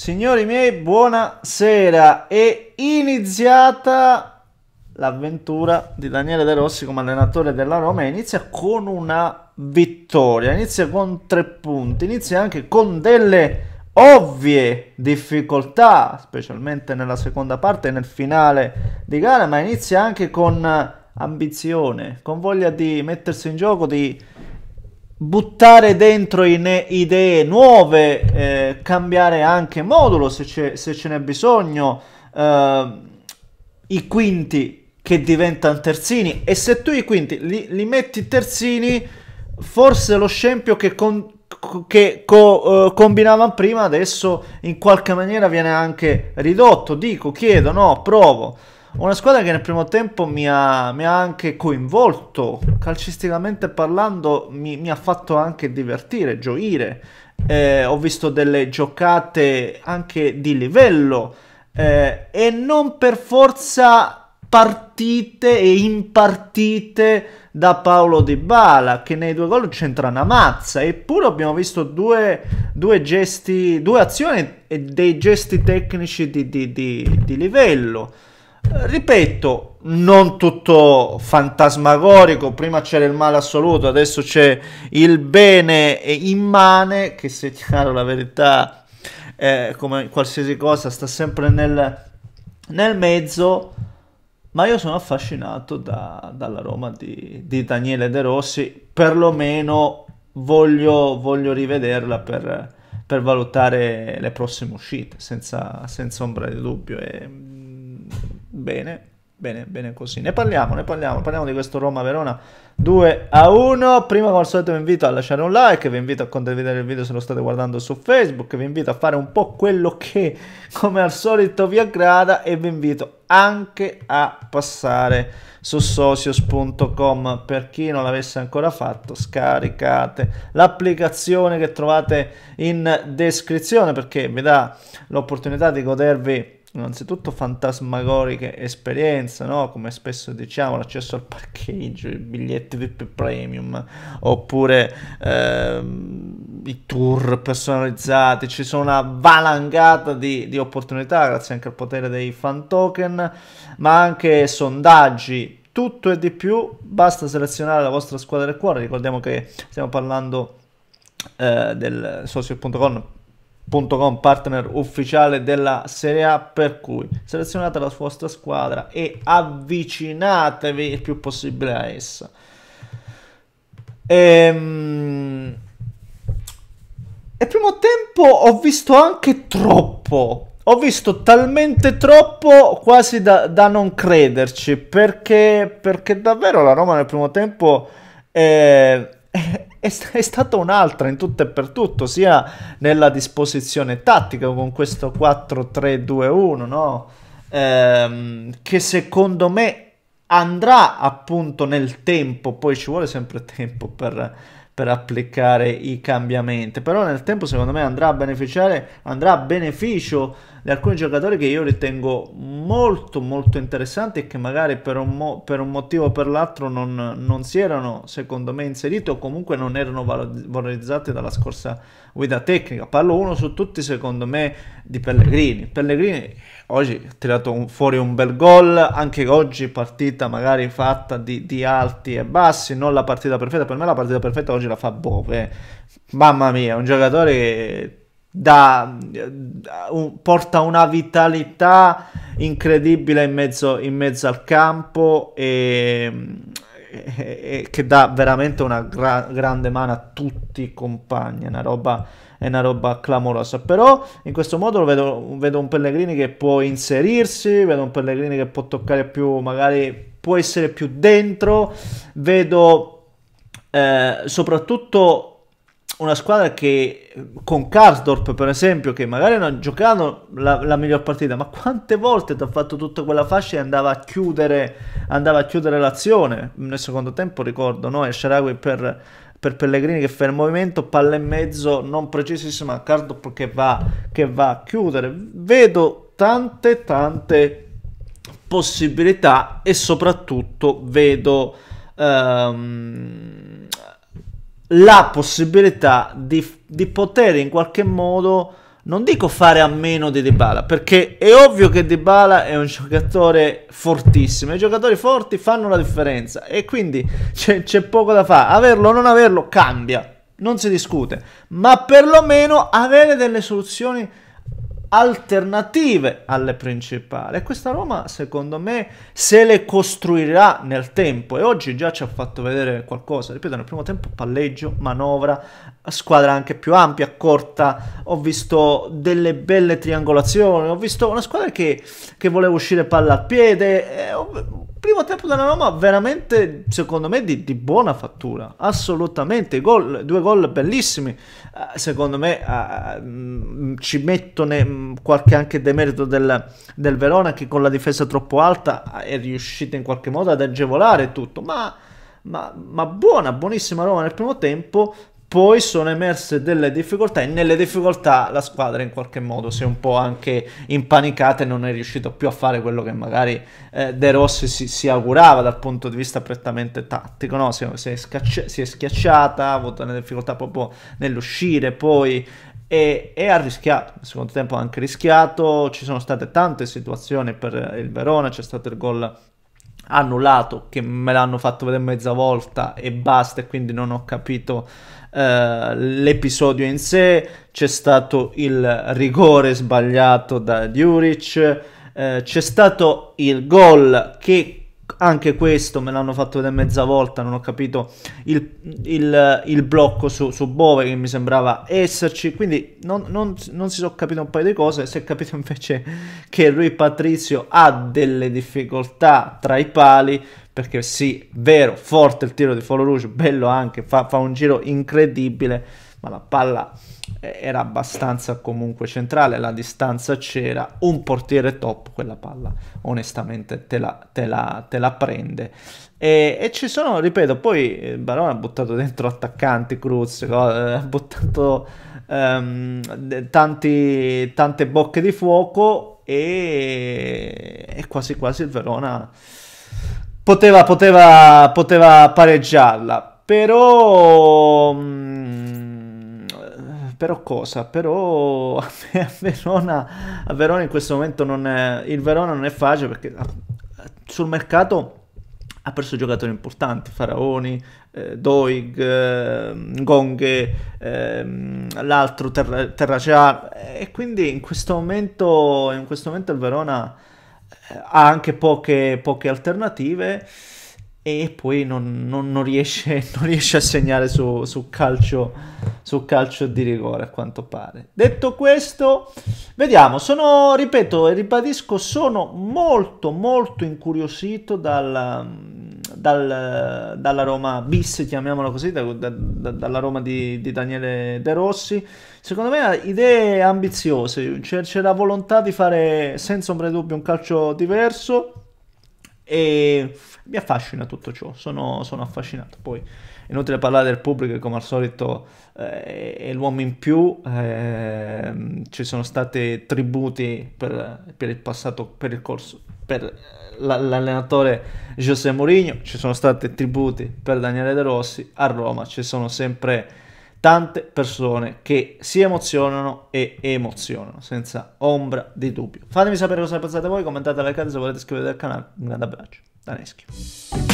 Signori miei, buonasera. È iniziata l'avventura di Daniele De Rossi come allenatore della Roma. Inizia con una vittoria, inizia con tre punti, inizia anche con delle ovvie difficoltà, specialmente nella seconda parte e nel finale di gara, ma inizia anche con ambizione, con voglia di mettersi in gioco, di buttare dentro idee nuove, eh, cambiare anche modulo se, se ce n'è bisogno, eh, i quinti che diventano terzini e se tu i quinti li, li metti terzini forse lo scempio che, con, che co, eh, combinavano prima adesso in qualche maniera viene anche ridotto, dico, chiedo, no, provo. Una squadra che nel primo tempo mi ha, mi ha anche coinvolto, calcisticamente parlando mi, mi, ha fatto anche divertire, gioire. Eh, ho visto delle giocate anche di livello eh, e non per forza partite e impartite da Paolo Di Bala che nei due gol c'entra una mazza eppure abbiamo visto due, due, gesti, due azioni e dei gesti tecnici di, di, di, di livello ripeto, non tutto fantasmagorico, prima c'era il male assoluto, adesso c'è il bene immane, che se è chiaro la verità, eh, come qualsiasi cosa, sta sempre nel, nel mezzo, ma io sono affascinato da, dalla Roma di, di, Daniele De Rossi, perlomeno voglio, voglio rivederla per, per valutare le prossime uscite, senza, senza ombra di dubbio. E, Bene, bene, bene così. Ne parliamo, ne parliamo, parliamo di questo Roma-Verona 2 a 1. Prima come al solito vi invito a lasciare un like, vi invito a condividere il video se lo state guardando su Facebook, vi invito a fare un po' quello che come al solito vi aggrada e vi invito anche a passare su socios.com per chi non l'avesse ancora fatto scaricate l'applicazione che trovate in descrizione perché vi dà l'opportunità di godervi innanzitutto fantasmagoriche esperienze, no? come spesso diciamo, l'accesso al parcheggio, i biglietti VIP premium, oppure ehm, i tour personalizzati, ci sono una valangata di, di opportunità grazie anche al potere dei fan token, ma anche sondaggi, tutto e di più, basta selezionare la vostra squadra del cuore, ricordiamo che stiamo parlando eh, del social.com Com, partner ufficiale della Serie A per cui selezionate la vostra squadra e avvicinatevi il più possibile a essa ehm... e primo tempo ho visto anche troppo ho visto talmente troppo quasi da, da non crederci perché, perché davvero la Roma nel primo tempo eh, è, è, è stata un'altra in tutto e per tutto, sia nella disposizione tattica con questo 4-3-2-1, no? ehm, che secondo me andrà appunto nel tempo, poi ci vuole sempre tempo per, per, applicare i cambiamenti, però nel tempo secondo me andrà a beneficiare, andrà a beneficio di alcuni giocatori che io ritengo molto molto interessanti e che magari per un, mo per un motivo o per l'altro non, non, si erano secondo me inseriti o comunque non erano valorizzati dalla scorsa guida tecnica. Parlo uno su tutti secondo me di Pellegrini. Pellegrini oggi ha tirato un, fuori un bel gol, anche oggi partita magari fatta di, di, alti e bassi, non la partita perfetta, per me la partita perfetta oggi la fa Bove. Mamma mia, un giocatore che da, da eh, un, porta una vitalità incredibile in mezzo, in mezzo al campo e, e, e, che dà veramente una gra grande mano a tutti i compagni, è una roba, è una roba clamorosa. Però in questo modo vedo, vedo un Pellegrini che può inserirsi, vedo un Pellegrini che può toccare più, magari può essere più dentro, vedo eh, soprattutto una squadra che con Karsdorp per esempio che magari non giocavano la, la miglior partita ma quante volte ti ha fatto tutta quella fascia e andava a chiudere, andava a chiudere l'azione nel secondo tempo ricordo no? Esceragui per, per Pellegrini che fa il movimento palla e mezzo non precisissima Karsdorp che va, che va a chiudere vedo tante tante possibilità e soprattutto vedo um, la possibilità di, di poter in qualche modo non dico fare a meno di Dybala, perché è ovvio che Dybala è un giocatore fortissimo, i giocatori forti fanno la differenza e quindi c'è, c'è poco da fare, averlo o non averlo cambia, non si discute, ma perlomeno avere delle soluzioni alternative alle principali e questa Roma secondo me se le costruirà nel tempo e oggi già ci ha fatto vedere qualcosa ripeto nel primo tempo palleggio manovra squadra anche più ampia corta ho visto delle belle triangolazioni ho visto una squadra che, che voleva uscire palla al piede eh, ho, primo tempo della Roma veramente, secondo me, di, di buona fattura. Assolutamente. Goal, due gol bellissimi. Uh, secondo me uh, eh, mh, mm, ci mettono mm, qualche anche demerito del, del, Verona che con la difesa troppo alta eh, è riuscita in qualche modo ad agevolare tutto. Ma, ma, ma buona, buonissima Roma nel primo tempo poi sono emerse delle difficoltà e nelle difficoltà la squadra in qualche modo si è un po' anche impanicata e non è riuscita più a fare quello che magari eh, De Rossi si, si, augurava dal punto di vista prettamente tattico, no? si, si, è scacci- si, è schiacciata, ha avuto delle difficoltà proprio nell'uscire poi e, e, ha rischiato, nel secondo tempo ha anche rischiato, ci sono state tante situazioni per il Verona, c'è stato il gol annullato che me l'hanno fatto vedere mezza volta e basta e quindi non ho capito eh, l'episodio in sé, c'è stato il rigore sbagliato da Djuric, eh, c'è stato il gol che anche questo me l'hanno fatto vedere mezza volta, non ho capito il, il, il blocco su, su, Bove che mi sembrava esserci, quindi non, non, non si sono capito un paio di cose, si è capito invece che lui Patrizio ha delle difficoltà tra i pali, perché sì, vero, forte il tiro di Folo Rouge, bello anche, fa, fa, un giro incredibile, ma la palla eh, era abbastanza comunque centrale, la distanza c'era, un portiere top, quella palla onestamente te la, te la, te la prende. E, e, ci sono, ripeto, poi eh, Barone ha buttato dentro attaccanti, Cruz, eh, ha buttato um, tanti, tante bocche di fuoco e, e quasi quasi il Verona poteva, poteva, poteva pareggiarla, però... Mm, però cosa? Però a, Verona, a Verona in questo momento non è, il Verona non è facile perché ah, sul mercato ha perso giocatori importanti, Faraoni, eh, Doig, eh, Gonghe, eh, l'altro Terra, eh, e quindi in questo, momento, in questo momento il Verona eh, ha anche poche, poche alternative e poi non, non, non, riesce, non, riesce, a segnare su, su, calcio, su calcio di rigore a quanto pare. Detto questo, vediamo, sono, ripeto e ribadisco, sono molto molto incuriosito dal, dal, dalla Roma bis, chiamiamola così, da, da, dalla Roma di, di, Daniele De Rossi. Secondo me ha idee ambiziose, c'è, cioè c'è la volontà di fare senza ombra di dubbio un calcio diverso e mi affascina tutto ciò, sono, sono affascinato. Poi inutile parlare del pubblico che come al solito eh, è l'uomo in più, eh, ci sono stati tributi per, per il passato, per il corso, per l'allenatore José Mourinho, ci sono stati tributi per Daniele De Rossi, a Roma ci sono sempre tante persone che si emozionano e emozionano, senza ombra di dubbio. Fatemi sapere cosa ne pensate voi, commentate, like se volete iscrivervi al canale, un grande abbraccio, Daneschi.